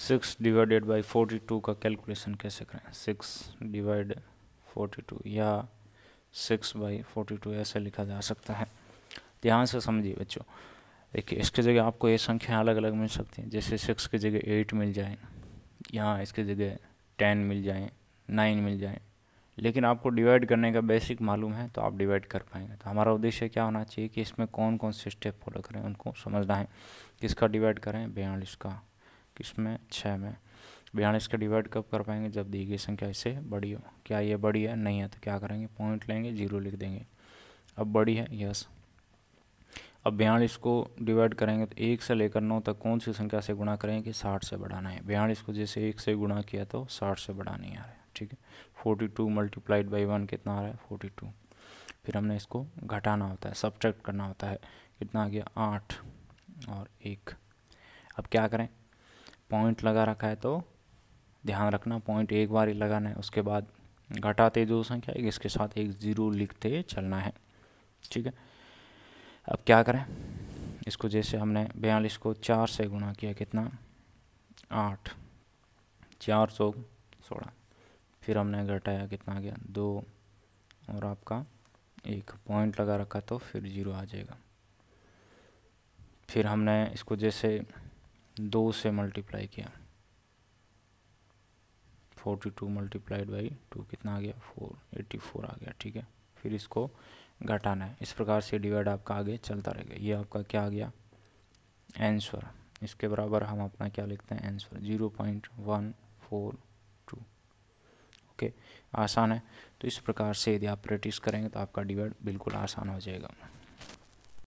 six divided by forty two का calculation कैसे करें सिक्स डिवाइड फोर्टी टू या सिक्स बाई फोर्टी टू ऐसे लिखा जा सकता है ध्यान से समझिए बच्चों देखिए इसके जगह आपको ये संख्या अलग अलग मिल सकती हैं जैसे सिक्स की जगह एट मिल जाए यहाँ इसके जगह टेन मिल जाए नाइन मिल जाए लेकिन आपको डिवाइड करने का बेसिक मालूम है तो आप डिवाइड कर पाएंगे तो हमारा उद्देश्य क्या होना चाहिए कि इसमें कौन कौन से स्टेप फॉलो करें उनको समझना है किसका डिवाइड करें बयालीस का किसमें छः में बयान इसका डिवाइड कब कर पाएंगे जब दी गई संख्या इससे बड़ी हो क्या ये बड़ी है नहीं है तो क्या करेंगे पॉइंट लेंगे जीरो लिख देंगे अब बड़ी है यस अब बयालीस को डिवाइड करेंगे तो एक से लेकर नौ तक कौन सी संख्या से गुणा करेंगे कि साठ से बढ़ाना है बयालीस को जैसे एक से गुणा किया तो साठ से नहीं आ रहा है ठीक है forty two multiplied by one कितना आ रहा है फोर्टी टू फिर हमने इसको घटाना होता है सब्ट्रैक्ट करना होता है कितना आ गया आठ और एक अब क्या करें पॉइंट लगा रखा है तो ध्यान रखना पॉइंट एक बार ही लगाना है उसके बाद घटाते जो संख्या है इसके साथ एक ज़ीरो लिखते चलना है ठीक है अब क्या करें इसको जैसे हमने बयालीस को चार से गुणा किया कितना आठ चार सौ सोलह फिर हमने घटाया कितना गया दो और आपका एक पॉइंट लगा रखा तो फिर जीरो आ जाएगा फिर हमने इसको जैसे दो से मल्टीप्लाई किया forty two multiplied by two कितना आ गया फोर एट्टी फोर आ गया ठीक है फिर इसको घटाना है इस प्रकार से डिवाइड आपका आगे चलता रहेगा ये आपका क्या आ गया आंसर इसके बराबर हम अपना क्या लिखते हैं answer zero point one four two okay आसान है तो इस प्रकार से यदि आप प्रैक्टिस करेंगे तो आपका डिवाइड बिल्कुल आसान हो जाएगा